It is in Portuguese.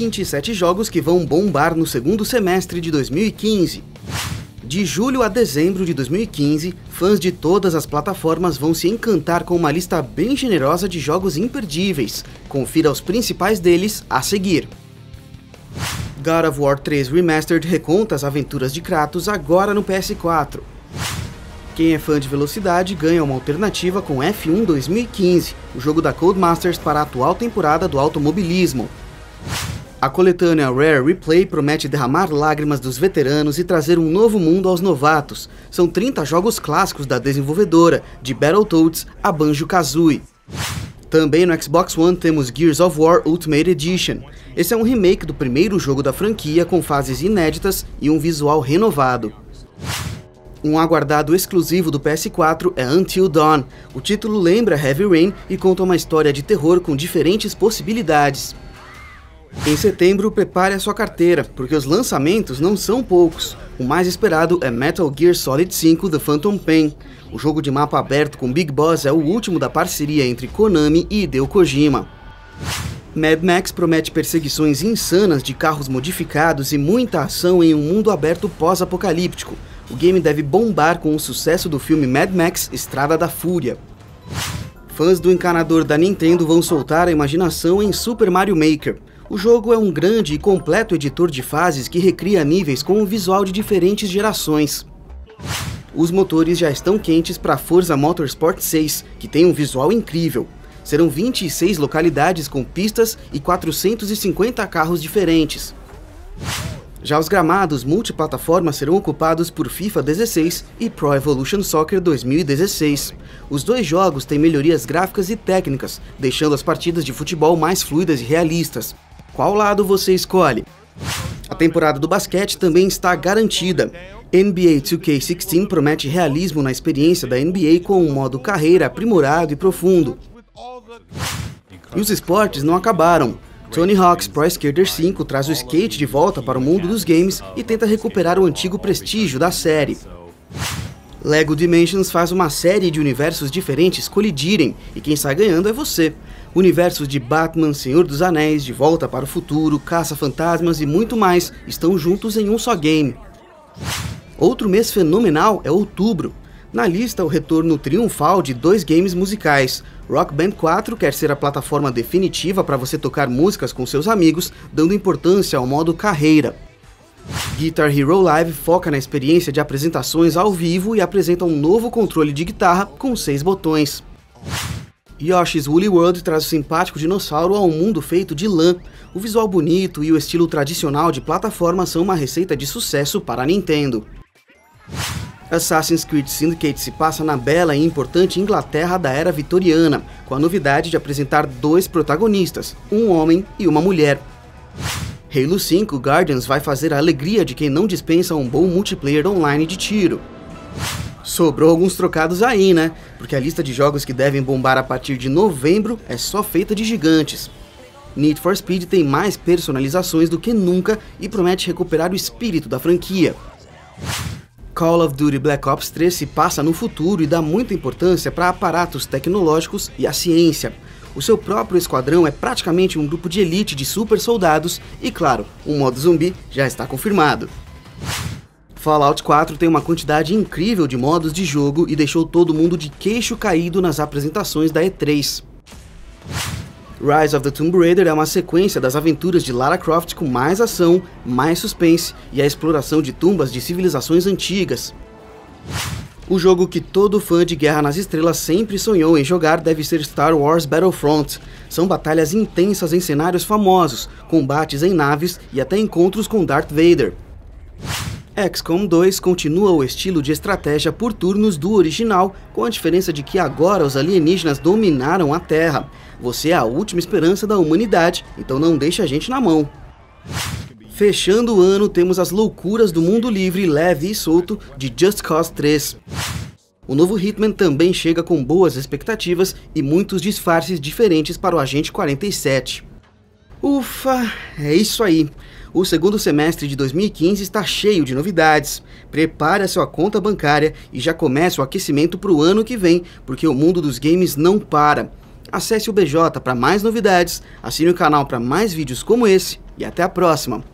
27 jogos que vão bombar no segundo semestre de 2015. De julho a dezembro de 2015, fãs de todas as plataformas vão se encantar com uma lista bem generosa de jogos imperdíveis. Confira os principais deles a seguir. God of War 3 Remastered reconta as aventuras de Kratos agora no PS4. Quem é fã de velocidade ganha uma alternativa com F1 2015, o jogo da Codemasters para a atual temporada do automobilismo, a coletânea Rare Replay promete derramar lágrimas dos veteranos e trazer um novo mundo aos novatos. São 30 jogos clássicos da desenvolvedora, de Battletoads a Banjo-Kazooie. Também no Xbox One temos Gears of War Ultimate Edition. Esse é um remake do primeiro jogo da franquia com fases inéditas e um visual renovado. Um aguardado exclusivo do PS4 é Until Dawn. O título lembra Heavy Rain e conta uma história de terror com diferentes possibilidades. Em setembro, prepare a sua carteira, porque os lançamentos não são poucos. O mais esperado é Metal Gear Solid 5 The Phantom Pain. O jogo de mapa aberto com Big Boss é o último da parceria entre Konami e Hideo Kojima. Mad Max promete perseguições insanas de carros modificados e muita ação em um mundo aberto pós-apocalíptico. O game deve bombar com o sucesso do filme Mad Max Estrada da Fúria. Fãs do encanador da Nintendo vão soltar a imaginação em Super Mario Maker. O jogo é um grande e completo editor de fases que recria níveis com um visual de diferentes gerações. Os motores já estão quentes para Forza Motorsport 6, que tem um visual incrível. Serão 26 localidades com pistas e 450 carros diferentes. Já os gramados multiplataforma serão ocupados por FIFA 16 e Pro Evolution Soccer 2016. Os dois jogos têm melhorias gráficas e técnicas, deixando as partidas de futebol mais fluidas e realistas. Qual lado você escolhe? A temporada do basquete também está garantida. NBA 2K16 promete realismo na experiência da NBA com um modo carreira aprimorado e profundo. E os esportes não acabaram. Tony Hawk's Pro Skater 5 traz o skate de volta para o mundo dos games e tenta recuperar o antigo prestígio da série. Lego Dimensions faz uma série de universos diferentes colidirem e quem sai ganhando é você. Universos de Batman, Senhor dos Anéis, De Volta para o Futuro, Caça-Fantasmas e muito mais estão juntos em um só game. Outro mês fenomenal é outubro. Na lista, o retorno triunfal de dois games musicais. Rock Band 4 quer ser a plataforma definitiva para você tocar músicas com seus amigos, dando importância ao modo carreira. Guitar Hero Live foca na experiência de apresentações ao vivo e apresenta um novo controle de guitarra com seis botões. Yoshi's Woolly World traz o simpático dinossauro a um mundo feito de lã. O visual bonito e o estilo tradicional de plataforma são uma receita de sucesso para a Nintendo. Assassin's Creed Syndicate se passa na bela e importante Inglaterra da era vitoriana, com a novidade de apresentar dois protagonistas, um homem e uma mulher. Halo 5 Guardians vai fazer a alegria de quem não dispensa um bom multiplayer online de tiro. Sobrou alguns trocados aí, né? Porque a lista de jogos que devem bombar a partir de novembro é só feita de gigantes. Need for Speed tem mais personalizações do que nunca e promete recuperar o espírito da franquia. Call of Duty Black Ops 3 se passa no futuro e dá muita importância para aparatos tecnológicos e a ciência. O seu próprio esquadrão é praticamente um grupo de elite de super soldados e, claro, um modo zumbi já está confirmado. Fallout 4 tem uma quantidade incrível de modos de jogo e deixou todo mundo de queixo caído nas apresentações da E3. Rise of the Tomb Raider é uma sequência das aventuras de Lara Croft com mais ação, mais suspense e a exploração de tumbas de civilizações antigas. O jogo que todo fã de Guerra nas Estrelas sempre sonhou em jogar deve ser Star Wars Battlefront. São batalhas intensas em cenários famosos, combates em naves e até encontros com Darth Vader. XCOM 2 continua o estilo de estratégia por turnos do original, com a diferença de que agora os alienígenas dominaram a Terra. Você é a última esperança da humanidade, então não deixe a gente na mão. Fechando o ano, temos as loucuras do mundo livre, leve e solto de Just Cause 3. O novo Hitman também chega com boas expectativas e muitos disfarces diferentes para o Agente 47. Ufa, é isso aí. O segundo semestre de 2015 está cheio de novidades. Prepare a sua conta bancária e já comece o aquecimento para o ano que vem, porque o mundo dos games não para. Acesse o BJ para mais novidades, assine o canal para mais vídeos como esse e até a próxima.